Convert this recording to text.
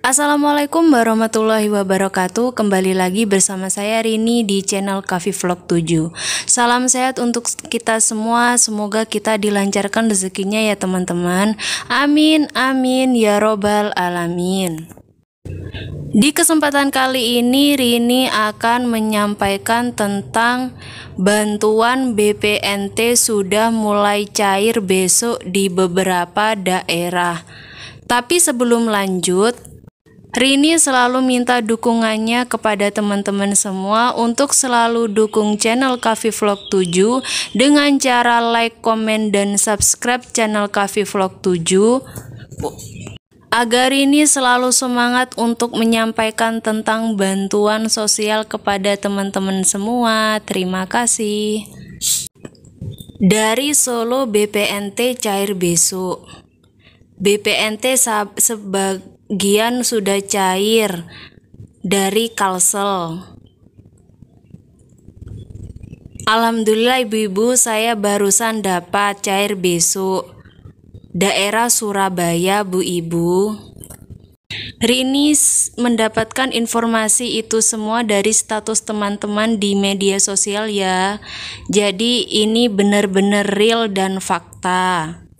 Assalamualaikum warahmatullahi wabarakatuh Kembali lagi bersama saya Rini di channel Kavi Vlog 7 Salam sehat untuk kita semua Semoga kita dilancarkan rezekinya ya teman-teman Amin, amin, ya robbal alamin Di kesempatan kali ini Rini akan menyampaikan tentang Bantuan BPNT sudah mulai cair besok di beberapa daerah tapi sebelum lanjut, Rini selalu minta dukungannya kepada teman-teman semua untuk selalu dukung channel Kavi Vlog 7 dengan cara like, komen, dan subscribe channel Kavi Vlog 7 agar ini selalu semangat untuk menyampaikan tentang bantuan sosial kepada teman-teman semua. Terima kasih. Dari Solo BPNT Cair Besok. BPNT sebagai Gian sudah cair dari Kalsel. Alhamdulillah ibu-ibu saya barusan dapat cair besok. Daerah Surabaya Bu Ibu. Rini mendapatkan informasi itu semua dari status teman-teman di media sosial ya. Jadi ini benar-benar real dan fakta.